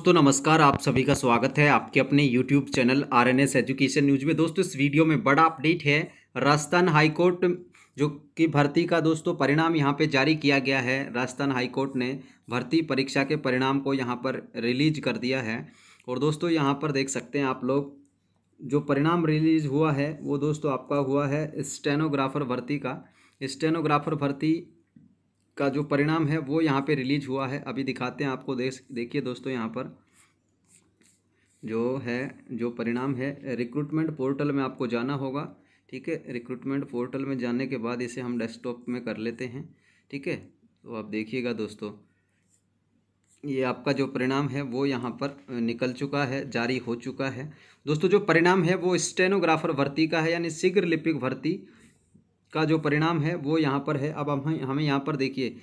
दोस्तों नमस्कार आप सभी का स्वागत है आपके अपने YouTube channel R N S education news में दोस्तों इस वीडियो में बड़ा अपडेट है राजस्थान हाईकोर्ट जो कि भर्ती का दोस्तों परिणाम यहाँ पे जारी किया गया है राजस्थान हाईकोर्ट ने भर्ती परीक्षा के परिणाम को यहाँ पर रिलीज कर दिया है और दोस्तों यहाँ पर देख सकते हैं आप लोग जो परिणाम रिलीज हुआ है वो दोस्तों आपका हुआ है स्टेनोग्राफर भर्ती का स्टेनोग्राफर भर्ती का जो परिणाम है वो यहाँ पे रिलीज हुआ है अभी दिखाते हैं आपको देख देखिए दोस्तों यहाँ पर जो है जो परिणाम है रिक्रूटमेंट पोर्टल में आपको जाना होगा ठीक है रिक्रूटमेंट पोर्टल में जाने के बाद इसे हम डेस्कटॉप में कर लेते हैं ठीक है तो आप देखिएगा दोस्तों ये आपका जो परिणाम है वो यहाँ पर निकल चुका है जारी हो चुका है दोस्तों जो परिणाम है वो स्टेनोग्राफर भर्ती का है यानी शीघ्र लिपिक भर्ती का जो परिणाम है वो यहाँ पर है अब हम हमें यहाँ पर देखिए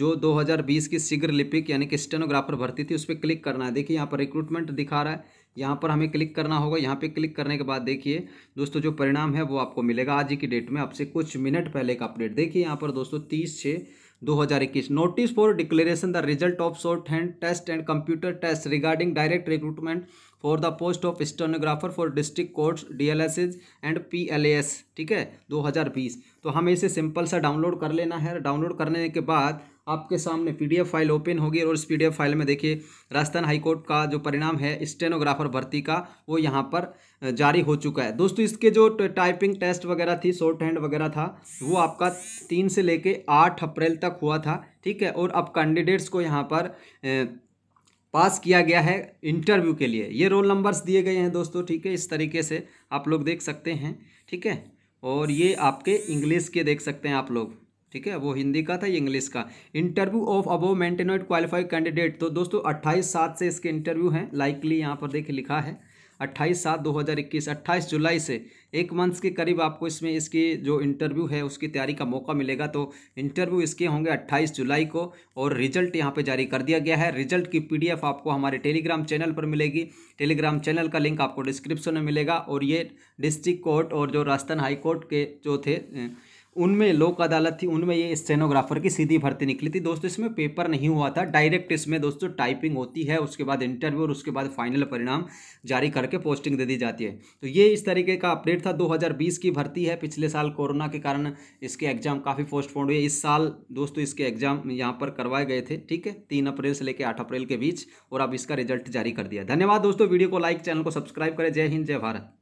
जो 2020 की शीघ्र लिपिक यानी कि स्टेनोग्राफर भर्ती थी उस पर क्लिक करना है देखिए यहाँ पर रिक्रूटमेंट दिखा रहा है यहाँ पर हमें क्लिक करना होगा यहाँ पे क्लिक करने के बाद देखिए दोस्तों जो परिणाम है वो आपको मिलेगा आज ही की डेट में आपसे कुछ मिनट पहले का अपडेट देखिए यहाँ पर दोस्तों तीस छः 2021 notice for declaration the result of short hand test and computer test regarding direct recruitment for the post of stenographer for district courts DLSS and PLAS ठीक है 2020 तो हमें इसे सिंपल सा डाउनलोड कर लेना है डाउनलोड करने के बाद आपके सामने पीडीएफ फाइल ओपन होगी और इस पीडीएफ फाइल में देखिए राजस्थान हाईकोर्ट का जो परिणाम है स्टेनोग्राफर भर्ती का वो यहाँ पर जारी हो चुका है दोस्तों इसके जो टाइपिंग टेस्ट वगैरह थी शॉर्ट हैंड वगैरह था वो आपका तीन से लेके आठ अप्रैल तक हुआ था ठीक है और अब कैंडिडेट्स को यहाँ पर पास किया गया है इंटरव्यू के लिए ये रोल नंबर्स दिए गए हैं दोस्तों ठीक है इस तरीके से आप लोग देख सकते हैं ठीक है और ये आपके इंग्लिश के देख सकते हैं आप लोग ठीक है वो हिंदी का था इंग्लिश का interview of above mentioned qualified candidate तो दोस्तों अट्ठाईस सात से इसके इंटरव्यू हैं लाइकली यहाँ पर देखिए लिखा है अट्ठाईस सात दो हज़ार इक्कीस अट्ठाईस जुलाई से एक मंथ के करीब आपको इसमें इसकी जो इंटरव्यू है उसकी तैयारी का मौका मिलेगा तो इंटरव्यू इसके होंगे अट्ठाईस जुलाई को और रिजल्ट यहाँ पे जारी कर दिया गया है रिजल्ट की पीडीएफ आपको हमारे टेलीग्राम चैनल पर मिलेगी टेलीग्राम चैनल का लिंक आपको डिस्क्रिप्शन में मिलेगा और ये डिस्ट्रिक्ट कोर्ट और जो राजस्थान हाई कोर्ट के जो थे उनमें लोक अदालत थी उनमें ये स्टेनोग्राफर की सीधी भर्ती निकली थी दोस्तों इसमें पेपर नहीं हुआ था डायरेक्ट इसमें दोस्तों टाइपिंग होती है उसके बाद इंटरव्यू और उसके बाद फाइनल परिणाम जारी करके पोस्टिंग दे दी जाती है तो ये इस तरीके का अपडेट था 2020 की भर्ती है पिछले साल कोरोना के कारण इसके एग्जाम काफ़ी पोस्टपोन हुए इस साल दोस्तों इसके एग्जाम यहाँ पर करवाए गए थे ठीक है तीन अप्रैल से लेकर आठ अप्रैल के बीच और अब इसका रिजल्ट जारी कर दिया धन्यवाद दोस्तों वीडियो को लाइक चैनल को सब्सक्राइब करें जय हिंद जय भारत